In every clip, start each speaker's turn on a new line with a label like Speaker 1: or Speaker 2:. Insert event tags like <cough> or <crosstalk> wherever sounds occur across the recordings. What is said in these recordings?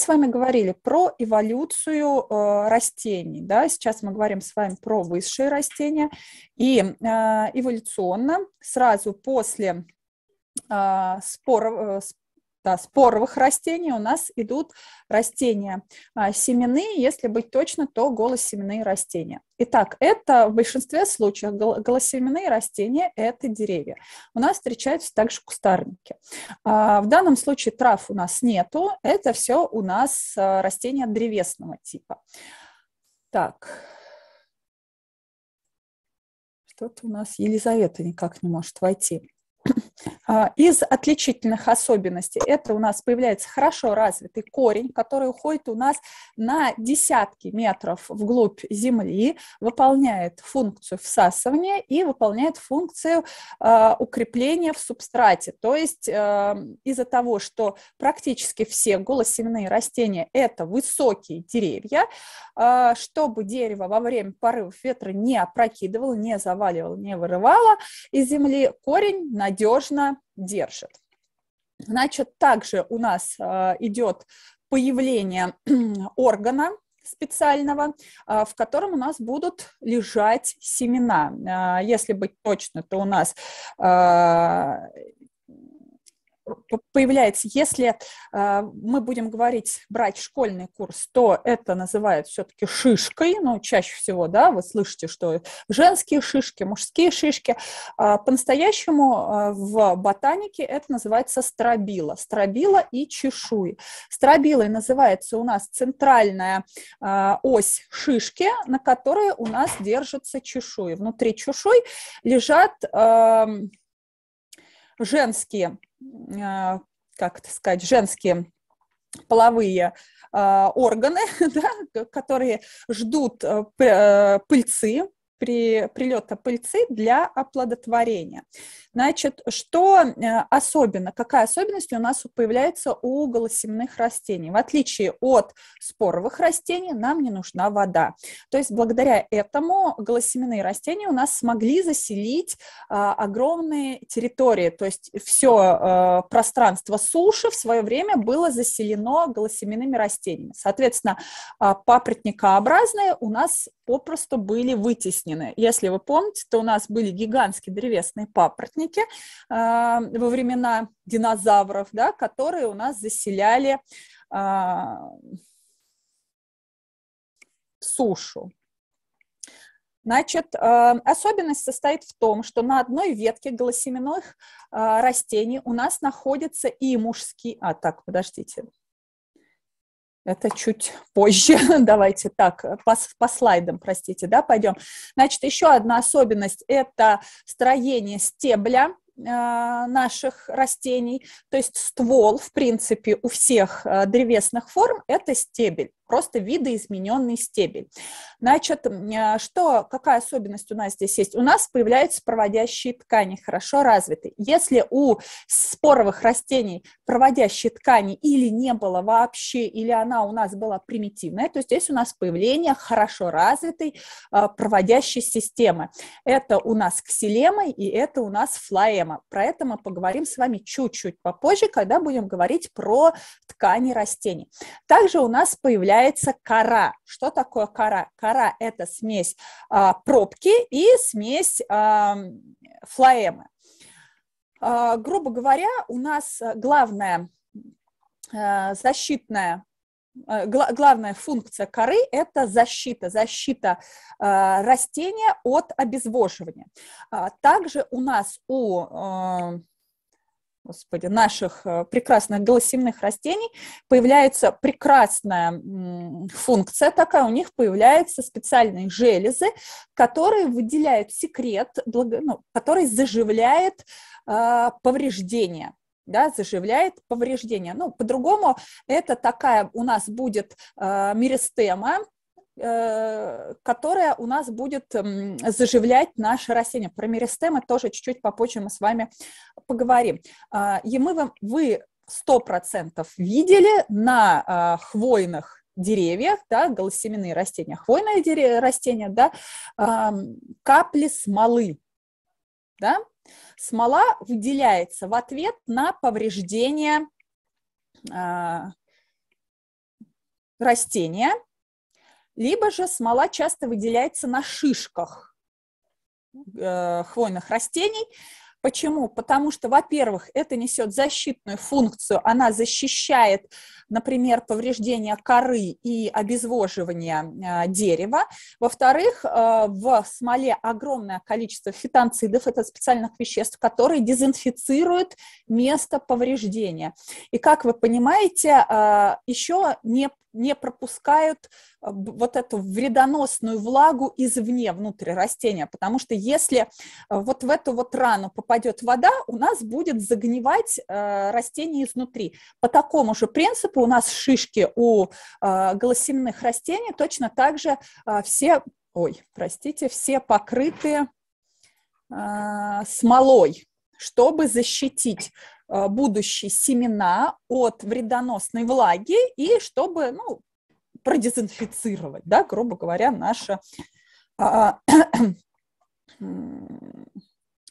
Speaker 1: с вами говорили про эволюцию э, растений. Да? Сейчас мы говорим с вами про высшие растения. И э, эволюционно сразу после э, спор, э, вместо споровых растений у нас идут растения а, семенные, если быть точно, то голосеменные растения. Итак, это в большинстве случаев голосеменные растения – это деревья. У нас встречаются также кустарники. А, в данном случае трав у нас нету, это все у нас а, растения древесного типа. Так, что-то у нас Елизавета никак не может войти. А, из отличительных особенностей это у нас появляется хорошо развитый корень, который уходит у нас на десятки метров вглубь земли, выполняет функцию всасывания и выполняет функцию э, укрепления в субстрате. То есть э, из-за того, что практически все голосеменные растения – это высокие деревья, э, чтобы дерево во время порывов ветра не опрокидывало, не заваливало, не вырывало из земли, корень на надежно держит. Значит, также у нас э, идет появление <clears throat> органа специального, э, в котором у нас будут лежать семена. Э, если быть точно, то у нас появляется. Если э, мы будем говорить, брать школьный курс, то это называют все-таки шишкой, ну, чаще всего, да, вы слышите, что женские шишки, мужские шишки. Э, по-настоящему э, в ботанике это называется стробила, стробила и чешуи. Стробилой называется у нас центральная э, ось шишки, на которой у нас держится чешуи. Внутри чешуй лежат э, женские а, как это сказать, женские половые а, органы, <laughs> да, которые ждут э, э, пыльцы, при, прилета пыльцы для оплодотворения. Значит, что э, особенно, какая особенность у нас появляется у голосемных растений? В отличие от споровых растений, нам не нужна вода. То есть благодаря этому голосеменные растения у нас смогли заселить а, огромные территории, то есть все э, пространство суши в свое время было заселено голосеменными растениями. Соответственно, а, папоротникообразные у нас попросту были вытеснены. Если вы помните, то у нас были гигантские древесные папоротники э, во времена динозавров, да, которые у нас заселяли э, сушу. Значит, а, особенность состоит в том, что на одной ветке голосеменных растений у нас находятся и мужские... А, так, подождите, это чуть позже. <laughs> Давайте так, по, по слайдам, простите, да, пойдем. Значит, еще одна особенность – это строение стебля. А, наших растений. То есть ствол, в принципе, у всех а, древесных форм – это стебель, просто видоизмененный стебель. Значит, а, что, какая особенность у нас здесь есть? У нас появляются проводящие ткани, хорошо развиты. Если у споровых растений проводящей ткани или не было вообще, или она у нас была примитивная, то здесь у нас появление хорошо развитой проводящей системы. Это у нас ксилема и это у нас флоемы система. Про это мы поговорим с вами чуть-чуть попозже, когда будем говорить про ткани растений. Также у нас появляется кора. Что такое кора? Кора – это смесь а, пробки и смесь а, флоэмы. А, грубо говоря, у нас э, главная э, защитная а, главная функция коры – это защита, защита а, растения от обезвоживания. А, также у нас у господи, наших прекрасных голосимных растений появляется прекрасная функция такая, у них появляются специальные железы, которые выделяют секрет, ну, который заживляет повреждения да, заживляет повреждения. Ну, по-другому это такая у нас будет э, меристема, э, которая у нас будет заживлять наши растения. Про меристемы тоже чуть-чуть попозже мы с вами поговорим. А, и мы вам вы сто процентов видели на э, хвойных деревьях, да, голосеменные растения, хвойные растения, да, капли смолы, да, Смола выделяется в ответ на повреждение э, а, растения, либо же смола часто выделяется на шишках э, хвойных растений, Почему? Потому что, во-первых, это несет защитную функцию, она защищает, например, повреждение коры и обезвоживание а, дерева. Во-вторых, э, в смоле огромное количество фитонцидов, это специальных веществ, которые дезинфицируют место повреждения. И, как вы понимаете, э, еще не не пропускают э, вот эту вредоносную влагу извне внутрь растения, потому что если э, вот в эту вот рану попадет вода, у нас будет загнивать э, растение изнутри. По такому же принципу у нас шишки у голосинных растений точно так же все, ой, простите, все покрыты смолой чтобы защитить Э, будущие семена от вредоносной влаги и чтобы ну, продезинфицировать, да, грубо говоря, наше а, а, <clears throat>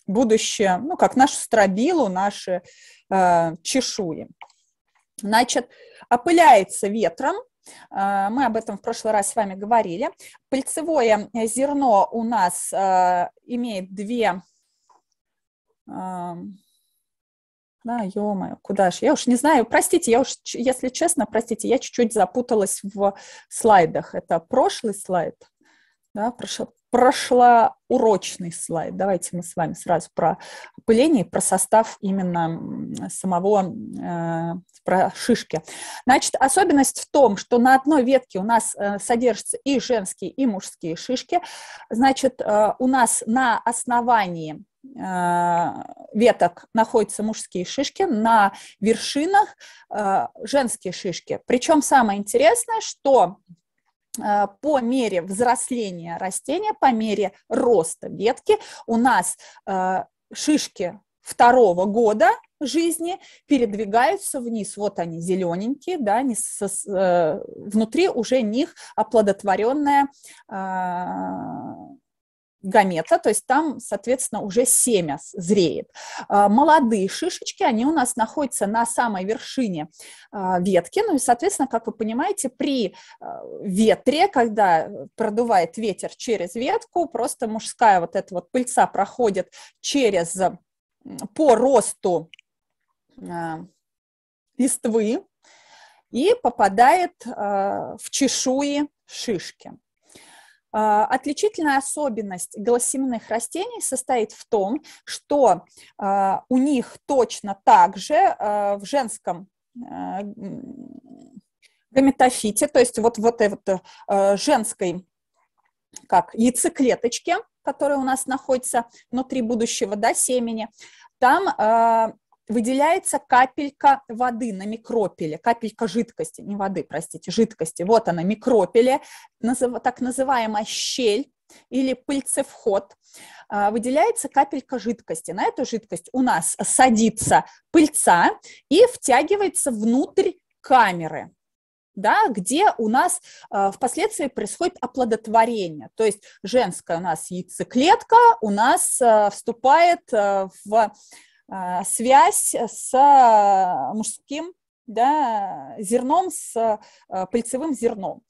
Speaker 1: будущее, ну, как нашу стробилу, наши а, чешуи. Значит, опыляется ветром, э, мы об этом в прошлый раз с вами говорили. Пыльцевое зерно у нас имеет две да, ё-моё, куда же? Я уж не знаю, простите, я уж, если честно, простите, я чуть-чуть запуталась в слайдах. Это прошлый слайд, да, прошла урочный слайд. Давайте мы с вами сразу про опыление, про состав именно самого, э, про шишки. Значит, особенность в том, что на одной ветке у нас э, содержатся и женские, и мужские шишки. Значит, э, у нас на основании Э, веток находятся мужские шишки, на вершинах э, женские шишки. Причем самое интересное, что э, по мере взросления растения, по мере роста ветки у нас шишки второго года жизни передвигаются вниз. Вот они зелененькие, да, они со, э, внутри уже них оплодотворенная э, гамета, то есть там, соответственно, уже семя зреет. А, молодые шишечки, они у нас находятся на самой вершине а, ветки, ну и, соответственно, как вы понимаете, при а, ветре, когда продувает ветер через ветку, просто мужская вот эта вот пыльца проходит через, по росту листвы и попадает в чешуи шишки. А, отличительная особенность голосеменных растений состоит в том, что а, у них точно так же а, в женском гаметофите, то есть вот в этой вот женской как яйцеклеточке, которая у нас находится внутри будущего да, семени, там выделяется капелька воды на микропеле, капелька жидкости, не воды, простите, жидкости. Вот она, микропеле, так называемая щель или пыльцевход, а, выделяется капелька жидкости. На эту жидкость у нас садится пыльца и втягивается внутрь камеры да, где у нас э, впоследствии происходит оплодотворение. То есть женская у нас яйцеклетка у нас э, вступает э, в а, связь с мужским да, зерном, с а, пыльцевым зерном.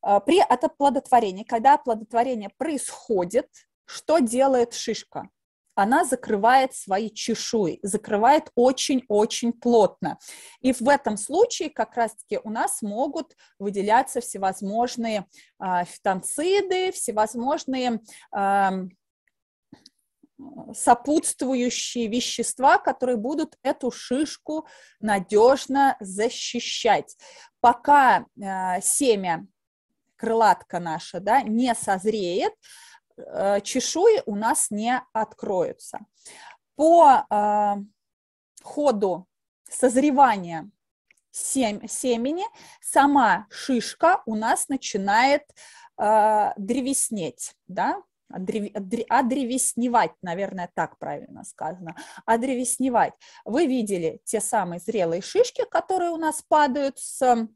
Speaker 1: А, при оплодотворении, когда оплодотворение происходит, что делает шишка? она закрывает свои чешуи, закрывает очень-очень плотно. И в этом случае как раз-таки у нас могут выделяться всевозможные э, фитонциды, всевозможные э, Э, сопутствующие вещества, которые будут эту шишку надежно защищать. Пока э, семя, крылатка наша, да, не созреет, э, чешуи у нас не откроются. По ходу созревания семени сама шишка у нас начинает э, древеснеть, да, одрев... одревесневать, наверное, так правильно сказано, одревесневать. Вы видели те самые зрелые шишки, которые у нас падают с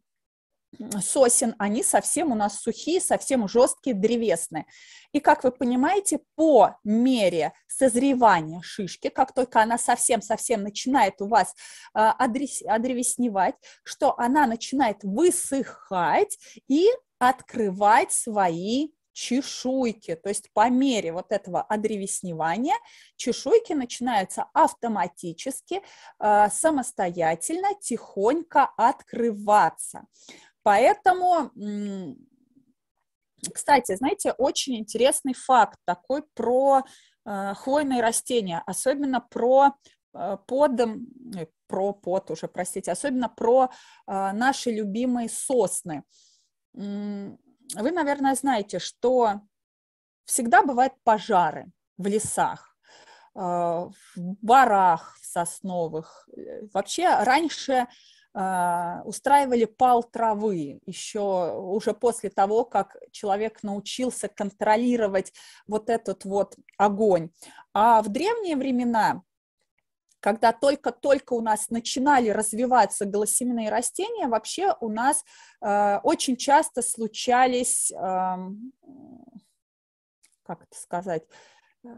Speaker 1: сосен, они совсем у нас сухие, совсем жесткие, древесные. И, как вы понимаете, по мере созревания шишки, как только она совсем-совсем начинает у вас э, одревесневать, что она начинает высыхать и открывать свои чешуйки. То есть по мере вот этого одревесневания чешуйки начинаются автоматически, а, самостоятельно, тихонько открываться. Поэтому, кстати, знаете, очень интересный факт такой про а, хвойные растения, особенно про э, под, про под уже, простите, особенно про наши любимые сосны вы, наверное, знаете, что всегда бывают пожары в лесах, э, в барах в сосновых. Э, вообще раньше э, устраивали пал травы еще уже после того, как человек научился контролировать вот этот вот огонь. А в древние времена когда только-только у нас начинали развиваться голосеменные растения, вообще у нас э, очень часто случались, э, как это сказать, э,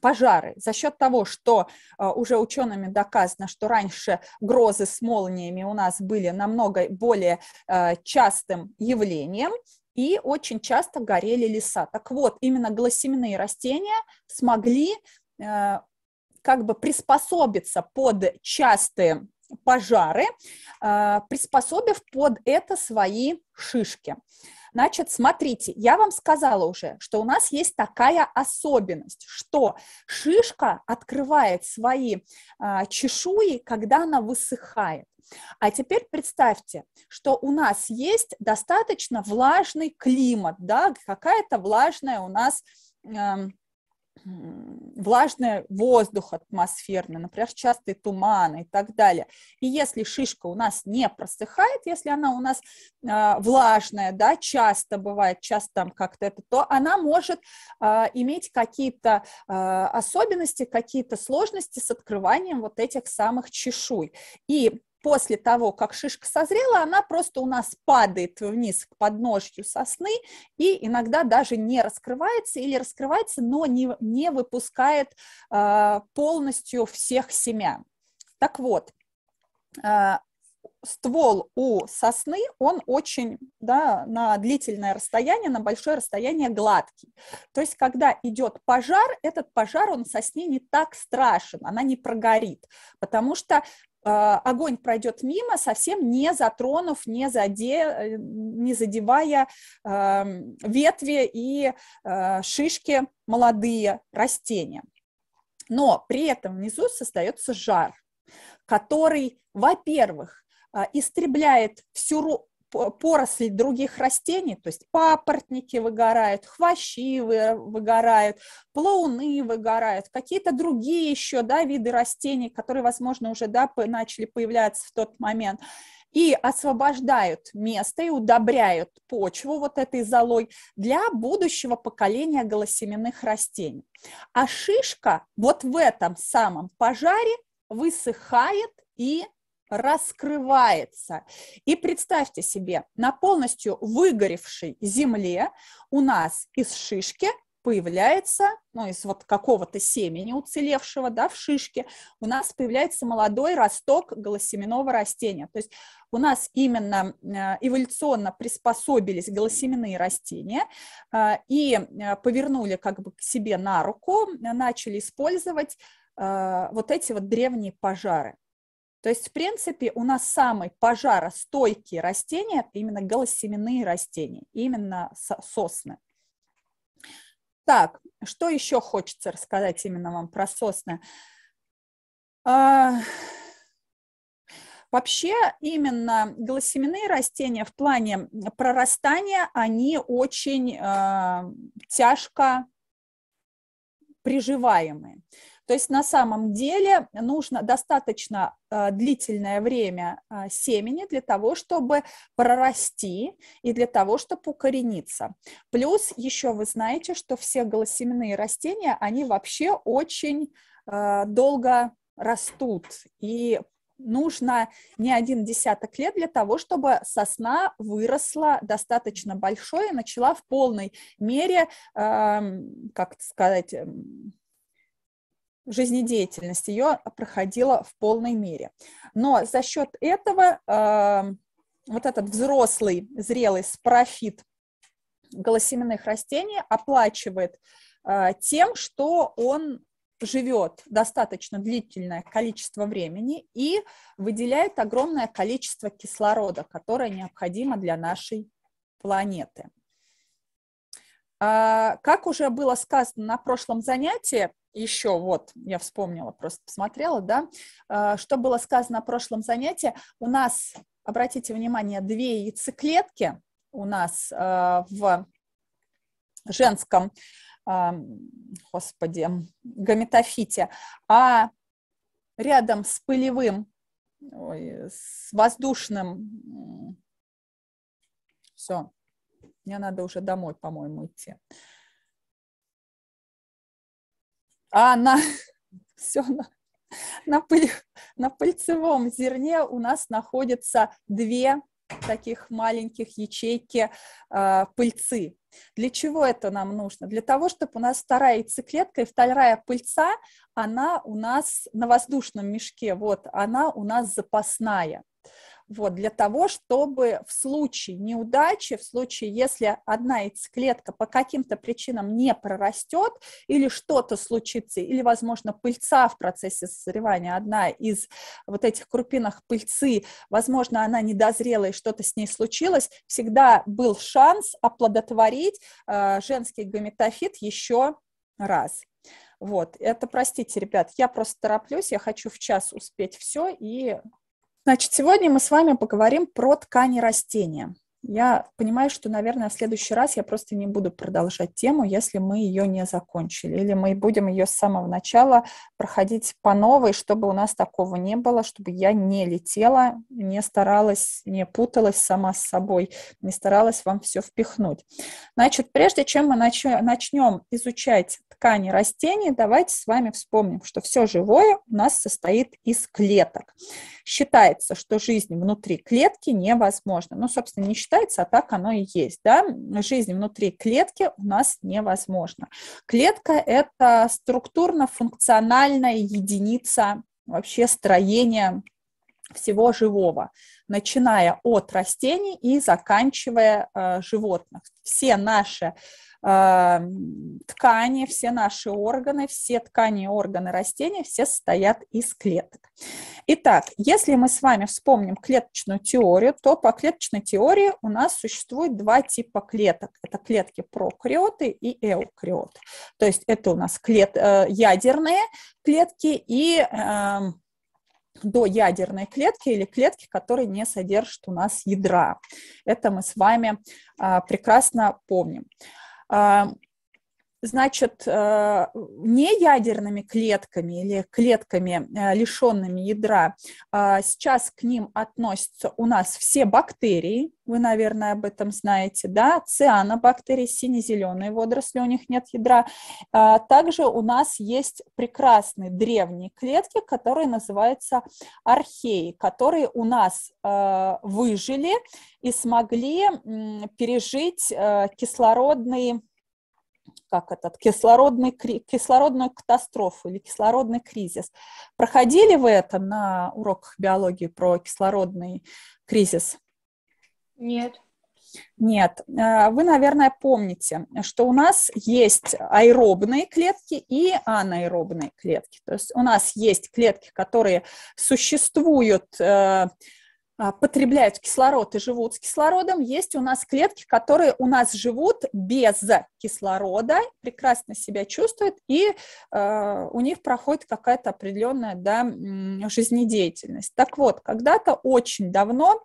Speaker 1: пожары за счет того, что э, уже учеными доказано, что раньше грозы с молниями у нас были намного более э, частым явлением, и очень часто горели леса. Так вот, именно гласименные растения смогли э, как бы приспособиться под частые пожары, а, приспособив под это свои шишки. Значит, смотрите, я вам сказала уже, что у нас есть такая особенность, что шишка открывает свои а, чешуи, когда она высыхает. А теперь представьте, что у нас есть достаточно влажный климат, да, какая-то влажная у нас эм, влажный воздух атмосферный, например, частые туманы и так далее. И если шишка у нас не просыхает, если она у нас э, влажная, да, часто бывает, часто там как-то это, то она может э, иметь какие-то э, особенности, какие-то сложности с открыванием вот этих самых чешуй. И после того, как шишка созрела, она просто у нас падает вниз к подножью сосны и иногда даже не раскрывается или раскрывается, но не, не выпускает э, полностью всех семян. Так вот, э, ствол у сосны, он очень да, на длительное расстояние, на большое расстояние гладкий. То есть, когда идет пожар, этот пожар, он сосне не так страшен, она не прогорит, потому что а, огонь пройдет мимо, совсем не затронув, не, заде, э, не задевая эм, ветви и э, шишки молодые растения. Но при этом внизу создается жар, который, во-первых, а, истребляет всю поросли других растений, то есть папоротники выгорают, хвощи выгорают, плауны выгорают, какие-то другие еще да, виды растений, которые, возможно, уже да, начали появляться в тот момент и освобождают место и удобряют почву вот этой золой для будущего поколения голосеменных растений. А шишка вот в этом самом пожаре высыхает и раскрывается. И представьте себе, на полностью выгоревшей земле у нас из шишки появляется, ну, из вот какого-то семени уцелевшего, да, в шишке, у нас появляется молодой росток голосеменного растения. То есть у нас именно э, эволюционно приспособились голосеменные растения э, и э, повернули как бы к себе на руку, начали использовать вот эти вот древние пожары. То есть, в принципе, у нас самые пожаростойкие растения – это именно голосеменные растения, именно сосны. Так, что еще хочется рассказать именно вам про сосны? А... Вообще, именно голосеменные растения в плане прорастания, они очень э, тяжко приживаемые. То есть на самом деле нужно достаточно э, длительное время э, семени для того, чтобы прорасти и для того, чтобы укорениться. Плюс еще вы знаете, что все голосеменные растения, они вообще очень э, долго растут, и нужно не один десяток лет для того, чтобы сосна выросла достаточно большой и начала в полной мере, эм, как сказать, эм, жизнедеятельность ее проходила в полной мере. Но за счет этого эм, вот этот взрослый, зрелый спрофит голосеменных растений оплачивает э, тем, что он живет достаточно длительное количество времени и выделяет огромное количество кислорода, которое необходимо для нашей планеты. А, как уже было сказано на прошлом занятии, еще вот я вспомнила, просто посмотрела, да, а, что было сказано на прошлом занятии, у нас, обратите внимание, две яйцеклетки у нас а, в женском господи, гаметофите, а рядом с пылевым, ой, с воздушным, все, мне надо уже домой, по-моему, идти. А на, <laughs> все, на, на, пыль, на пыльцевом зерне у нас находятся две таких маленьких ячейки э, пыльцы. Для чего это нам нужно? Для того, чтобы у нас вторая яйцеклетка и вторая пыльца, она у нас на воздушном мешке, вот, она у нас запасная вот, для того, чтобы в случае неудачи, в случае, если одна яйцеклетка по каким-то причинам не прорастет или что-то случится, или, возможно, пыльца в процессе созревания, одна из вот этих крупинах пыльцы, возможно, она недозрела и что-то с ней случилось, всегда был шанс оплодотворить э, женский гаметофит еще раз. Вот, это, простите, ребят, я просто тороплюсь, я хочу в час успеть все и Значит, сегодня мы с вами поговорим про ткани растения. Я понимаю, что, наверное, в следующий раз я просто не буду продолжать тему, если мы ее не закончили. Или мы будем ее с самого начала проходить по новой, чтобы у нас такого не было, чтобы я не летела, не старалась, не путалась сама с собой, не старалась вам все впихнуть. Значит, прежде чем мы начнем изучать ткани растений, давайте с вами вспомним, что все живое у нас состоит из клеток. Считается, что жизнь внутри клетки невозможна. Ну, собственно, не считается считается, а так оно и есть. Да? Жизнь внутри клетки у нас невозможна. Клетка – это структурно-функциональная единица вообще строения всего живого, начиная от растений и заканчивая э, животных. Все наши Эм, ткани, все наши органы, все ткани органы растения, все состоят из клеток. Итак, если мы с вами вспомним клеточную теорию, то по клеточной теории у нас существует два типа клеток. Это клетки прокариоты и эукариоты. То есть это у нас клет... Э, ядерные клетки и эм, доядерные клетки или клетки, которые не содержат у нас ядра. Это мы с вами а, прекрасно помним. um, значит, э, неядерными клетками или клетками, э, лишенными ядра, а сейчас к ним относятся у нас все бактерии, вы, наверное, об этом знаете, да, цианобактерии, сине-зеленые водоросли, у них нет ядра. А также у нас есть прекрасные древние клетки, которые называются археи, которые у нас э, выжили и смогли пережить кислородные как этот кислородный, кислородную катастрофу или кислородный кризис. Проходили вы это на уроках биологии про кислородный кризис? Нет. Нет, э, вы, наверное, помните, что у нас есть аэробные клетки и анаэробные клетки. То есть у нас есть клетки, которые существуют э, а, потребляют кислород и живут с кислородом, есть у нас клетки, которые у нас живут без кислорода, прекрасно себя чувствуют, и э, у них проходит какая-то определенная да, жизнедеятельность. Так вот, когда-то очень давно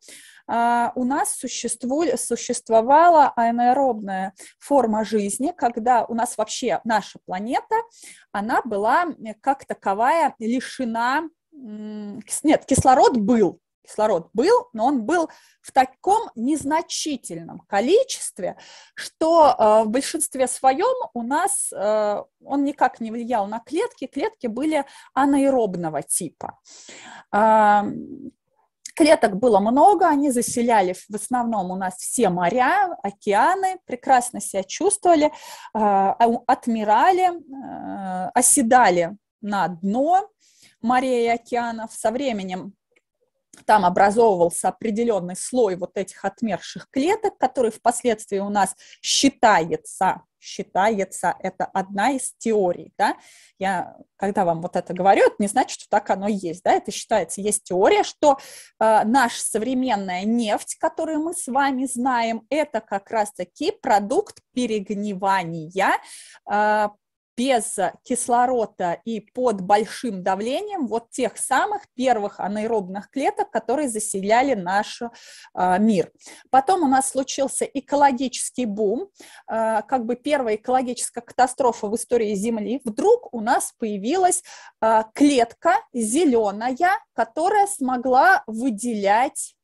Speaker 1: э, у нас существу, существовала анаэробная форма жизни, когда у нас вообще наша планета, она была э, как таковая лишена нет, кислород был, кислород был, но он был в таком незначительном количестве, что э, в большинстве своем у нас э, он никак не влиял на клетки, клетки были анаэробного типа. Эм, клеток было много, они заселяли в основном у нас все моря, океаны, прекрасно себя чувствовали, э, отмирали, оседали на дно морей и океанов. Со временем там образовывался определенный слой вот этих отмерших клеток, который впоследствии у нас считается, считается, это одна из теорий, да, я, когда вам вот это говорю, это не значит, что так оно есть, да, это считается, есть теория, что э, наша современная нефть, которую мы с вами знаем, это как раз-таки продукт перегнивания э, без кислорода и под большим давлением вот тех самых первых анаэробных клеток, которые заселяли наш э, мир. Потом у нас случился экологический бум, э, как бы первая экологическая катастрофа в истории Земли. Вдруг у нас появилась э, клетка зеленая, которая смогла выделять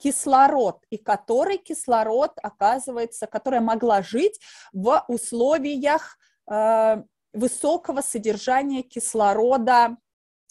Speaker 1: кислород, и который кислород, оказывается, которая могла жить в условиях высокого содержания кислорода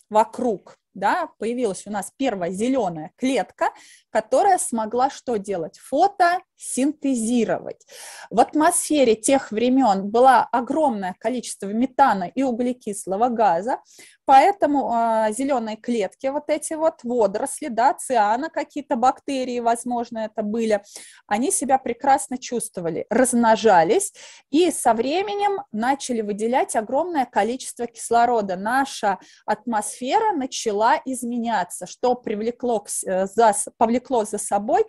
Speaker 1: вокруг да, появилась у нас первая зеленая клетка, которая смогла что делать? Фотосинтезировать. В атмосфере тех времен было огромное количество метана и углекислого газа, поэтому э, а, зеленые клетки, вот эти вот водоросли, да, циана, какие-то бактерии, возможно, это были, они себя прекрасно чувствовали, размножались и со временем начали выделять огромное количество кислорода. Наша атмосфера начала начала изменяться, что привлекло, э, за, повлекло за собой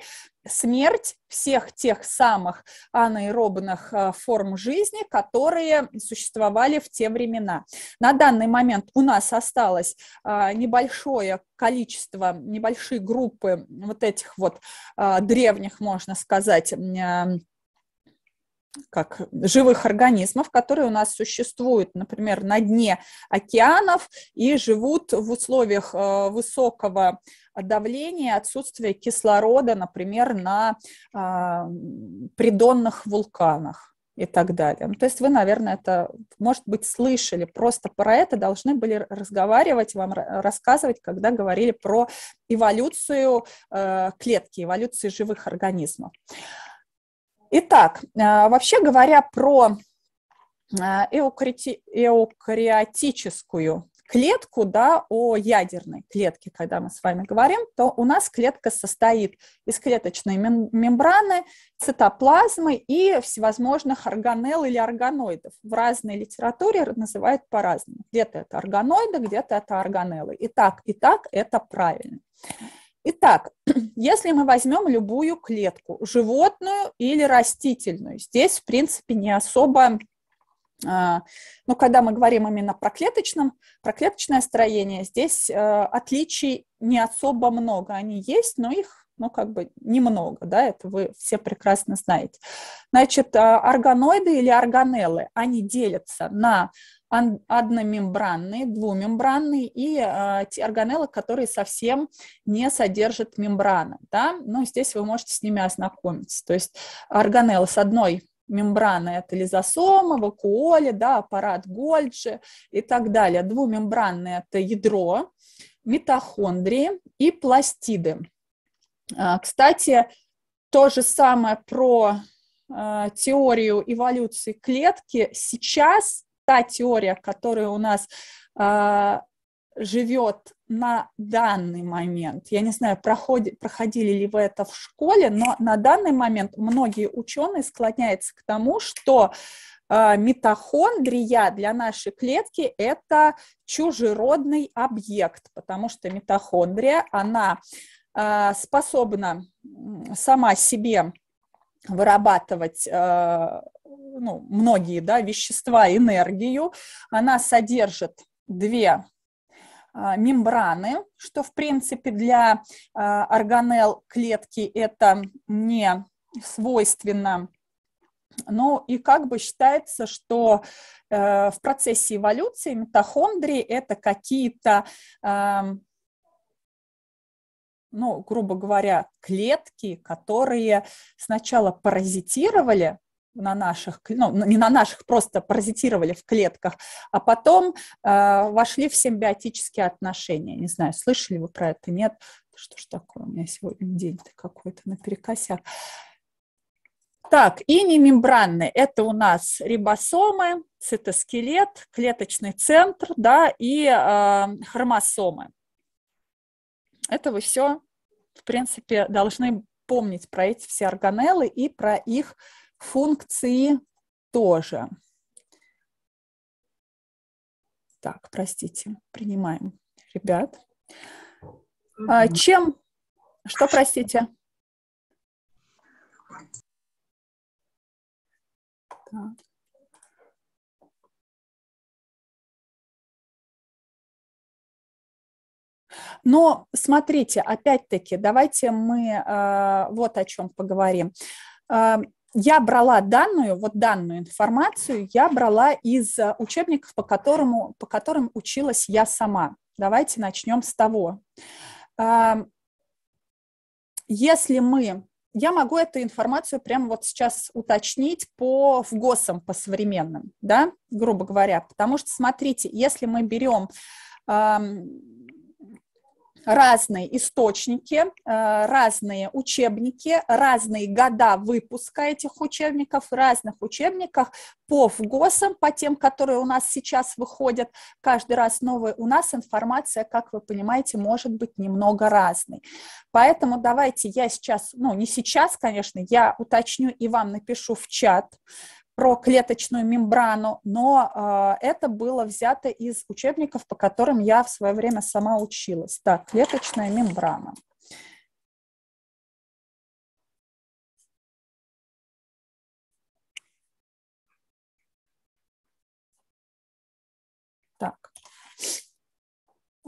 Speaker 1: смерть всех тех самых анаэробных э, форм жизни, которые существовали в те времена. На данный момент у нас осталось э, небольшое количество, небольшие группы вот этих вот древних, можно сказать, как живых организмов, которые у нас существуют, например, на дне океанов и живут в условиях э, высокого давления, отсутствия кислорода, например, на а, придонных вулканах и так далее. Ну, то есть вы, наверное, это, может быть, слышали, просто про это должны были разговаривать, вам рассказывать, когда говорили про эволюцию э, клетки, эволюцию живых организмов. Итак, э, вообще говоря про э, эукариотическую клетку, да, о ядерной клетке, когда мы с вами говорим, то у нас клетка состоит из клеточной мембраны, цитоплазмы и всевозможных органелл или органоидов. В разной литературе называют по-разному. Где-то это органоиды, где-то это органеллы. И так, и так это правильно. Итак, <clears throat> если мы возьмем любую клетку, животную или растительную, здесь, в принципе, не особо а, но ну, когда мы говорим именно про клеточном, про клеточное строение, здесь э, отличий не особо много. Они есть, но их ну, как бы немного, да, это вы все прекрасно знаете. Значит, а, органоиды или органеллы, они делятся на одномембранные, двумембранные и э, те органеллы, которые совсем не содержат мембраны. Да? Ну, здесь вы можете с ними ознакомиться. То есть органеллы с одной мембраны – это лизосома, вакуоли, да, аппарат Гольджи и так далее. Двумембранные – это ядро, митохондрии и пластиды. А, кстати, то же самое про а, теорию эволюции клетки сейчас та теория, которая у нас э, а, живет на данный момент. Я не знаю, проходи, проходили ли вы это в школе, но на данный момент многие ученые склоняются к тому, что э, митохондрия для нашей клетки – это чужеродный объект, потому что митохондрия, она э, способна сама себе вырабатывать э, ну, многие да, вещества, энергию. Она содержит две а, мембраны, что, в принципе, для а, органел клетки это не свойственно. Ну и как бы считается, что э, в процессе эволюции митохондрии это какие-то, а, ну, грубо говоря, клетки, которые сначала паразитировали на наших, ну, не на наших, просто паразитировали в клетках, а потом э, вошли в симбиотические отношения. Не знаю, слышали вы про это, нет? Что ж такое, у меня сегодня день-то какой-то наперекосяк. Так, и не мембраны. Это у нас рибосомы, цитоскелет, клеточный центр, да, и э, хромосомы. Это вы все, в принципе, должны помнить про эти все органеллы и про их Функции тоже. Так, простите, принимаем ребят.
Speaker 2: А, чем? Что, простите?
Speaker 1: Но смотрите, опять-таки, давайте мы э, вот о чем поговорим. А, я брала данную, вот данную информацию, я брала из э, учебников, по, которому, по которым училась я сама. Давайте начнем с того. Если мы... Я могу эту информацию прямо вот сейчас уточнить по ВГОСам, по современным, да, грубо говоря, потому что, смотрите, если мы берем разные источники, э, разные учебники, разные года выпуска этих учебников, разных учебниках по ФГОСам, по тем, которые у нас сейчас выходят, каждый раз новые, у нас информация, как вы понимаете, может быть немного разной. Поэтому давайте я сейчас, ну не сейчас, конечно, я уточню и вам напишу в чат, про клеточную мембрану, но э, это было взято из учебников, по которым я в свое время сама училась. Так, клеточная мембрана. Так.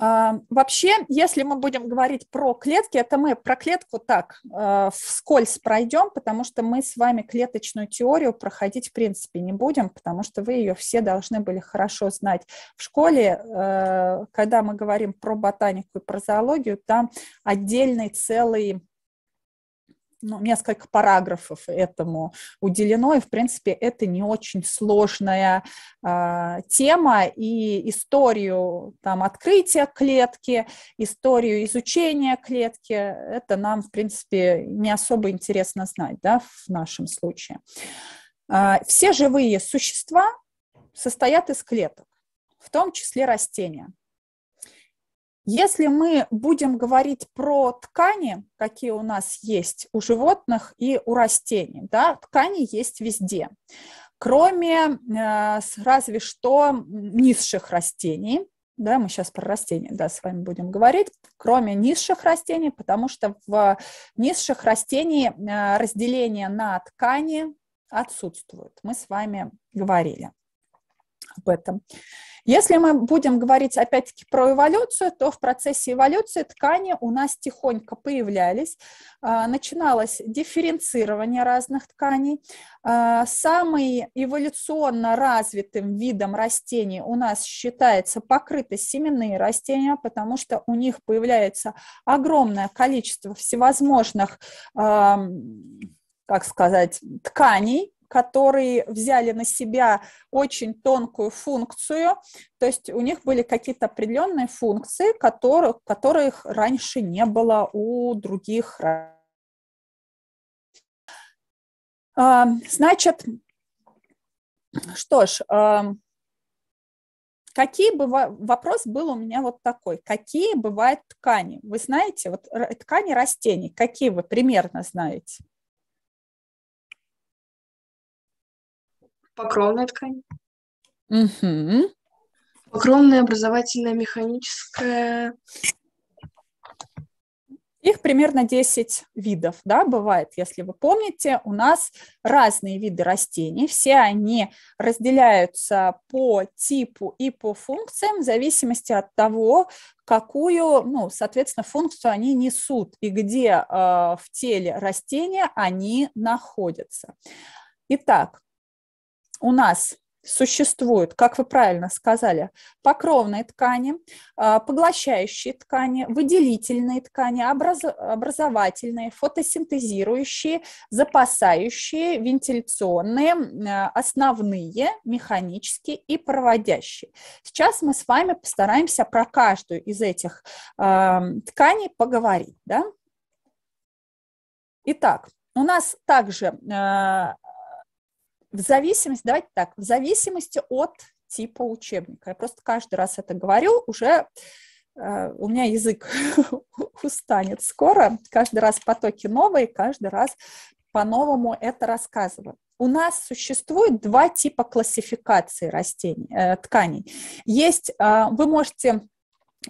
Speaker 1: А, вообще, если мы будем говорить про клетки, это мы про клетку так э, вскользь пройдем, потому что мы с вами клеточную теорию проходить в принципе не будем, потому что вы ее все должны были хорошо знать. В школе, э, когда мы говорим про ботанику и про зоологию, там отдельный целый ну, несколько параграфов этому уделено, и, в принципе, это не очень сложная э, тема, и историю там, открытия клетки, историю изучения клетки, это нам, в принципе, не особо интересно знать да, в нашем случае. Э, все живые существа состоят из клеток, в том числе растения. Если мы будем говорить про ткани, какие у нас есть у животных и у растений, да, ткани есть везде, кроме э, разве что низших растений, да, мы сейчас про растения, да, с вами будем говорить, кроме низших растений, потому что в низших растений э, разделение на ткани отсутствует. Мы с вами говорили об этом. Если мы будем говорить опять-таки про эволюцию, то в процессе эволюции ткани у нас тихонько появлялись. А, начиналось дифференцирование разных тканей. А, самый эволюционно развитым видом растений у нас считается покрытосеменные растения, потому что у них появляется огромное количество всевозможных как сказать, тканей, которые взяли на себя очень тонкую функцию, то есть у них были какие-то определенные функции, которых, которых раньше не было у других. А, значит, что ж, а, Какие бы вопрос был у меня вот такой, какие бывают ткани? Вы знаете, вот ткани растений, какие вы примерно знаете?
Speaker 2: покровная ткань. Угу.
Speaker 1: Покровная, образовательная, механическая. Их примерно 10 видов, да, бывает, если вы помните, у нас разные виды растений, все они разделяются по типу и по функциям в зависимости от того, какую, ну, соответственно, функцию они несут и где э, в теле растения они находятся. Итак, у нас существуют, как вы правильно сказали, покровные ткани, а, поглощающие ткани, выделительные ткани, образ, образовательные, фотосинтезирующие, запасающие, вентиляционные, а, основные, механические и проводящие. Сейчас мы с вами постараемся про каждую из этих э, тканей поговорить. Да? Итак, у нас также э, в зависимости, давайте так, в зависимости от типа учебника. Я просто каждый раз это говорю, уже э, у меня язык <laughs> устанет скоро. Каждый раз потоки новые, каждый раз по-новому это рассказываю. У нас существует два типа классификации растений, э, тканей. Есть, э, вы можете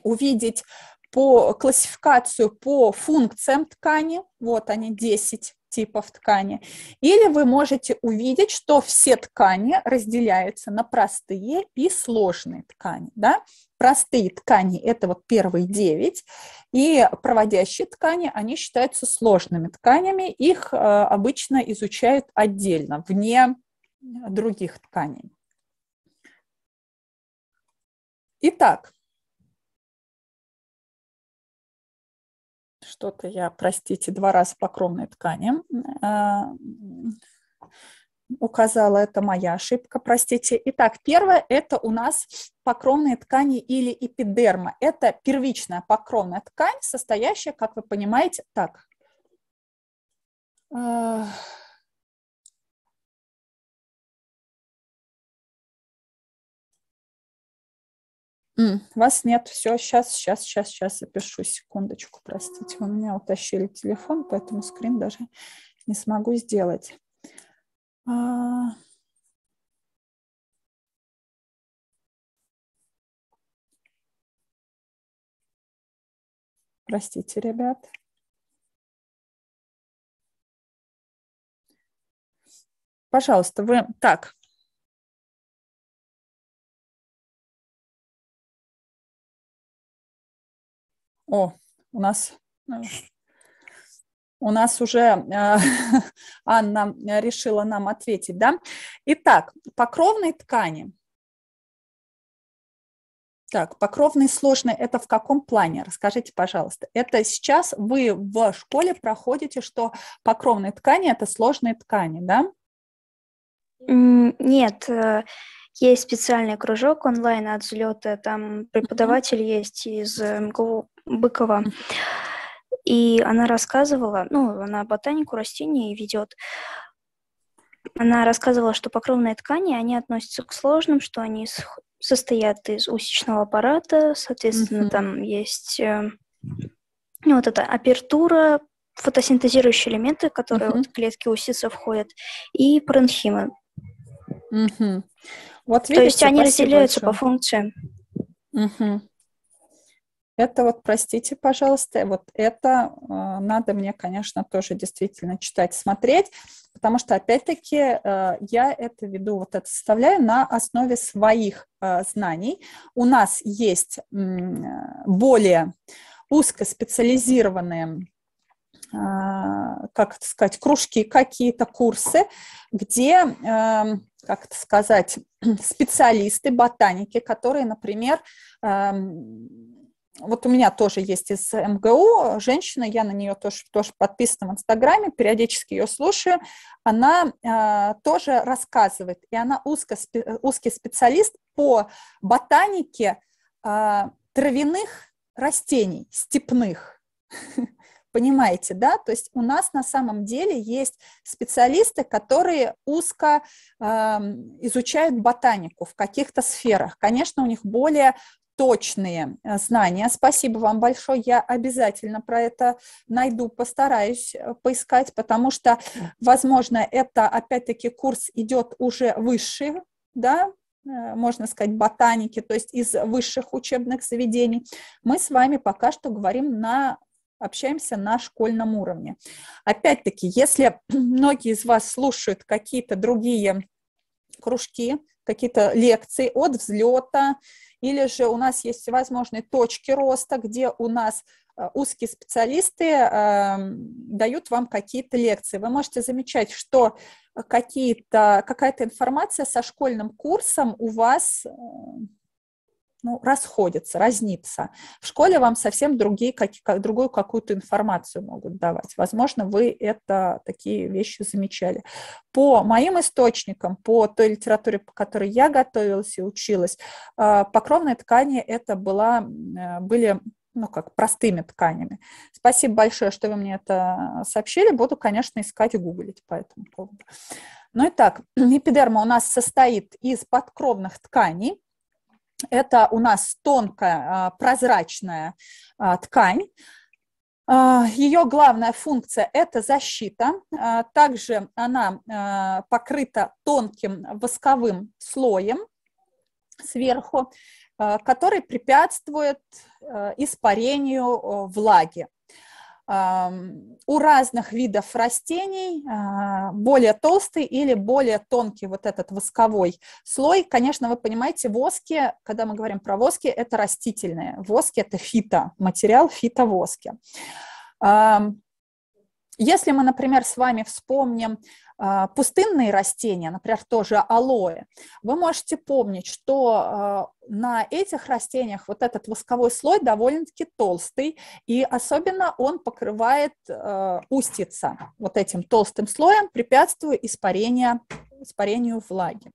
Speaker 1: увидеть по классификацию по функциям ткани, вот они 10, типов ткани. Или вы можете увидеть, что все ткани разделяются на простые и сложные ткани. Да? Простые ткани – это вот первые девять, и проводящие ткани, они считаются сложными тканями, их э, обычно изучают отдельно, вне других тканей. Итак, что-то я, простите, два раза по кровной ткани а, указала, это моя ошибка, простите. Итак, первое – это у нас покровные ткани или эпидерма. Это первичная покровная ткань, состоящая, как вы понимаете, так. А, Вас нет, все, сейчас, сейчас, сейчас, сейчас запишу, секундочку, простите, у меня утащили телефон, поэтому скрин даже не смогу сделать. А,
Speaker 2: простите, ребят. Пожалуйста, вы так,
Speaker 1: О, у нас э, у нас уже э, <laughs> Анна решила нам ответить, да? Итак, покровные ткани. Так, покровные сложные – это в каком плане? Расскажите, пожалуйста. Это сейчас вы в школе проходите, что покровные ткани – это сложные ткани, да? Нет, э, есть специальный кружок онлайн от взлета, там преподаватель есть из э, МГУ Быкова. И она рассказывала, ну, она ботанику растений ведет, она рассказывала, что покровные ткани, они относятся к сложным, что они состоят из усечного аппарата, соответственно, mm-hmm. там есть э, ну, вот эта апертура, фотосинтезирующие элементы, которые mm-hmm. вот в клетки усица входят, и паренхима, Угу. Вот, видите, То есть они разделяются большое. по функциям. Угу. Это вот, простите, пожалуйста, вот это э, надо мне, конечно, тоже действительно читать, смотреть, потому что, опять-таки, э, я это веду, вот это составляю на основе своих э, знаний. У нас есть э, более узкоспециализированные э, как это сказать, кружки, какие-то курсы, где э, как это сказать, <clears throat> специалисты, ботаники, которые, например, эм, вот у меня тоже есть из МГУ женщина, я на нее тоже, тоже подписана в Инстаграме, периодически ее слушаю, она э, тоже рассказывает, и она узко, узкий специалист по ботанике э, травяных растений, степных. <laughs> Понимаете, да? То есть у нас на самом деле есть специалисты, которые узко э, изучают ботанику в каких-то сферах. Конечно, у них более точные э, знания. Спасибо вам большое. Я обязательно про это найду, постараюсь э, поискать, потому что, возможно, это, опять-таки, курс идет уже выше, да, э, можно сказать, ботаники, то есть из высших учебных заведений. Мы с вами пока что говорим на общаемся на школьном уровне. Опять-таки, если <clears throat> многие из вас слушают какие-то другие кружки, какие-то лекции от взлета, или же у нас есть всевозможные точки роста, где у нас э, узкие специалисты э, дают вам какие-то лекции. Вы можете замечать, что какие-то, какая-то информация со школьным курсом у вас э, ну, расходится, разнится. В школе вам совсем другие, как, как, другую какую-то информацию могут давать. Возможно, вы это, такие вещи замечали. По моим источникам, по той литературе, по которой я готовилась и училась, э, покровные ткани это была, э, были ну, как простыми тканями. Спасибо большое, что вы мне это сообщили. Буду, конечно, искать и гуглить по этому поводу. Ну и так, <clears throat> эпидерма у нас состоит из подкровных тканей, это у нас тонкая а, прозрачная а, ткань. А, Ее главная функция – это защита. Также она покрыта тонким восковым слоем сверху, который препятствует испарению влаги у разных видов растений а, более толстый или более тонкий вот этот восковой слой. Конечно, вы понимаете, воски, когда мы говорим про воски, это растительные. Воски – это фито, материал фитовоски. Если мы, например, с вами вспомним а, пустынные растения, например, тоже алоэ, вы можете помнить, что а, на этих растениях вот этот восковой слой довольно-таки толстый, и особенно он покрывает а, устица вот этим толстым слоем, препятствуя испарению, испарению влаги.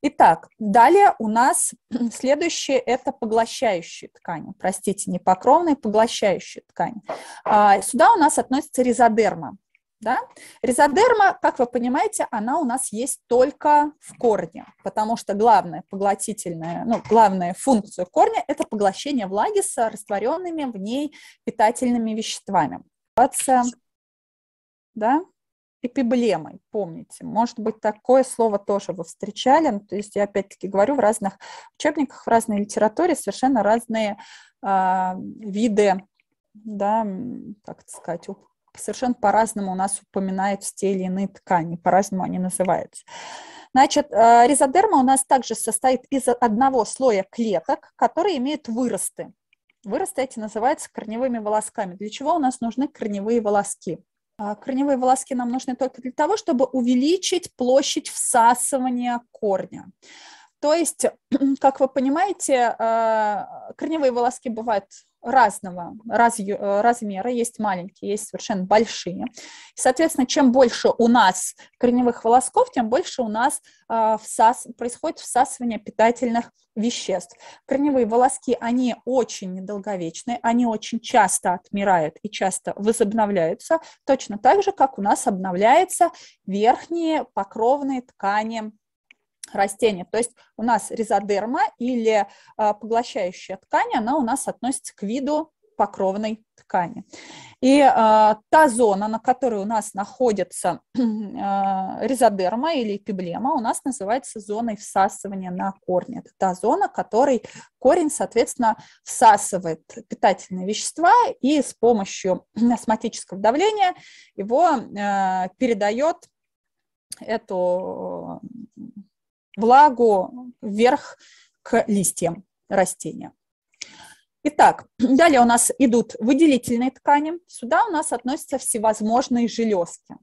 Speaker 1: Итак, далее у нас <clears throat> следующее – это поглощающие ткани. Простите, не покровные, поглощающие ткани. Сюда у нас относится ризодерма. Да? Ризодерма, как вы понимаете, она у нас есть только в корне, потому что главная поглотительная, ну, главная функция корня – это поглощение влаги с растворенными в ней питательными веществами. Да? эпиблемой, помните. Может быть, такое слово тоже вы встречали. То есть я опять-таки говорю, в разных учебниках, в разной литературе совершенно разные э, виды, да, как сказать, совершенно по-разному у нас упоминают те или иные ткани, по-разному они называются. Значит, э, ризодерма у нас также состоит из одного слоя клеток, которые имеют выросты. Выросты эти называются корневыми волосками. Для чего у нас нужны корневые волоски? А корневые волоски нам нужны только для того, чтобы увеличить площадь всасывания корня. То есть, <clears throat> как вы понимаете, э, корневые волоски бывают разного раз, э, размера, есть маленькие, есть совершенно большие. соответственно, чем больше у нас корневых волосков, тем больше у нас э, всас, происходит всасывание питательных веществ. Корневые волоски, они очень недолговечные, они очень часто отмирают и часто возобновляются, точно так же, как у нас обновляются верхние покровные ткани растения. То есть у нас ризодерма или а, поглощающая ткань, она у нас относится к виду покровной ткани. И э, та зона, на которой у нас находится э, <clears throat> ризодерма или эпиблема, у нас называется зоной всасывания на корне. Это та зона, которой корень, соответственно, всасывает питательные вещества и с помощью осматического <clears throat> давления его э, передает эту влагу вверх к листьям растения. Итак, далее у нас идут выделительные ткани. Сюда у нас относятся всевозможные железки.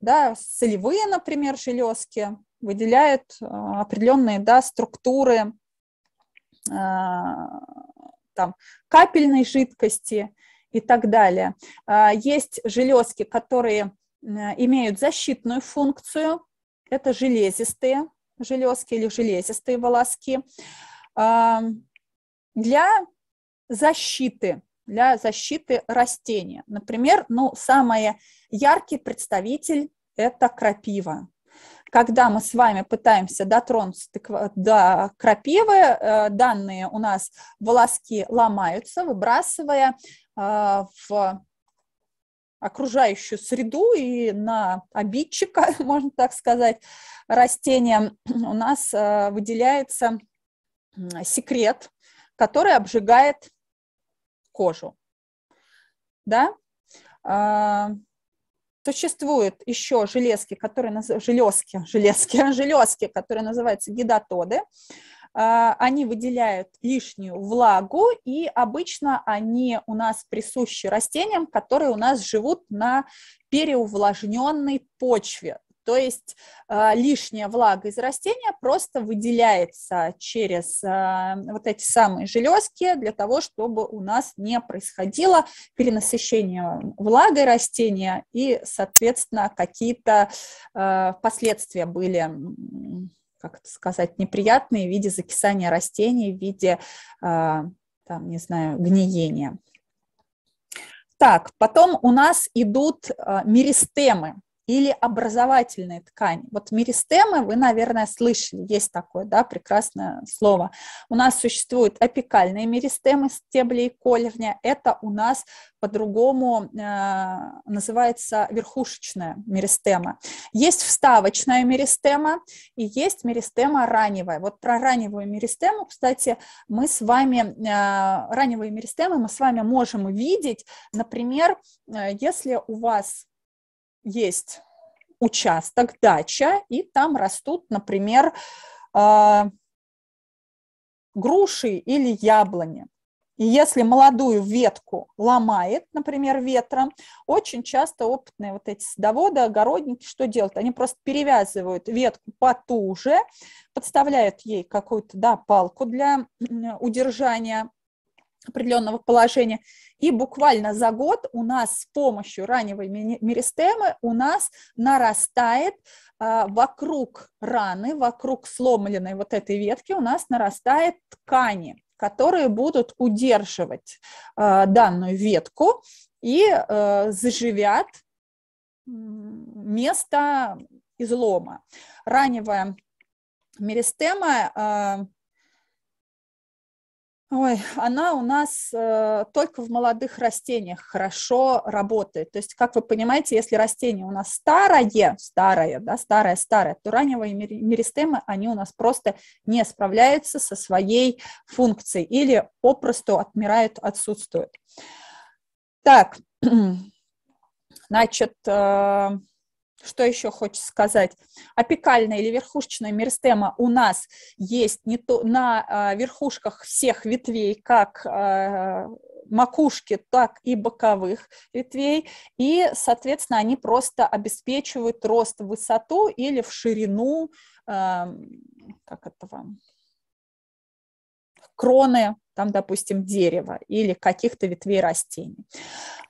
Speaker 1: Да, солевые, например, железки выделяют э, определенные да, структуры э, там, капельной жидкости и так далее. Э, есть железки, которые имеют защитную функцию. Это железистые железки или железистые волоски, для защиты, для защиты растения. Например, ну, самый яркий представитель – это крапива. Когда мы с вами пытаемся дотронуться до крапивы, э, данные у нас волоски ломаются, выбрасывая э, в окружающую среду и на обидчика, <laughs> можно так сказать, растения, у нас э, выделяется секрет, который обжигает кожу. Да? А, существуют еще железки, которые, наз... железки, железки, <laughs> железки, которые называются гидатоды. А, они выделяют лишнюю влагу, и обычно они у нас присущи растениям, которые у нас живут на переувлажненной почве. То есть а, лишняя влага из растения просто выделяется через а, вот эти самые железки для того, чтобы у нас не происходило перенасыщение влагой растения и, соответственно, какие-то последствия были как это сказать, неприятные в виде закисания растений, в виде, а, там, не знаю, гниения. Так, потом у нас идут а, меристемы или образовательной ткани. Вот меристемы вы, наверное, слышали, есть такое да, прекрасное слово. У нас существуют апикальные меристемы стебли и колерня, это у нас по-другому э, называется верхушечная меристема. Есть вставочная меристема и есть меристема раневая. Вот про раневую меристему, кстати, мы с вами, э, раневые меристемы мы с вами можем увидеть, например, э, если у вас есть участок, дача, и там растут, например, а, груши или яблони. И если молодую ветку ломает, например, ветром, очень часто опытные вот эти садоводы, огородники что делают? Они просто перевязывают ветку потуже, подставляют ей какую-то да, палку для удержания определенного положения. И буквально за год у нас с помощью раневой меристемы у нас нарастает а, вокруг раны, вокруг сломленной вот этой ветки у нас нарастает ткани, которые будут удерживать а, данную ветку и а, заживят место излома. Раневая меристема а, Ой, она у нас э, только в молодых растениях хорошо работает. То есть, как вы понимаете, если растение у нас старое, старое, да, старое, старое, то раневые меристемы, они у нас просто не справляются со своей функцией или попросту отмирают, отсутствуют. Так, <clears throat> значит, э, что еще хочется сказать? Опекальная или верхушечная меристема у нас есть не то, на э, верхушках всех ветвей, как э, макушки, так и боковых ветвей, и, соответственно, они просто обеспечивают рост в высоту или в ширину, э, как это вам, кроны там, допустим, дерева или каких-то ветвей растений.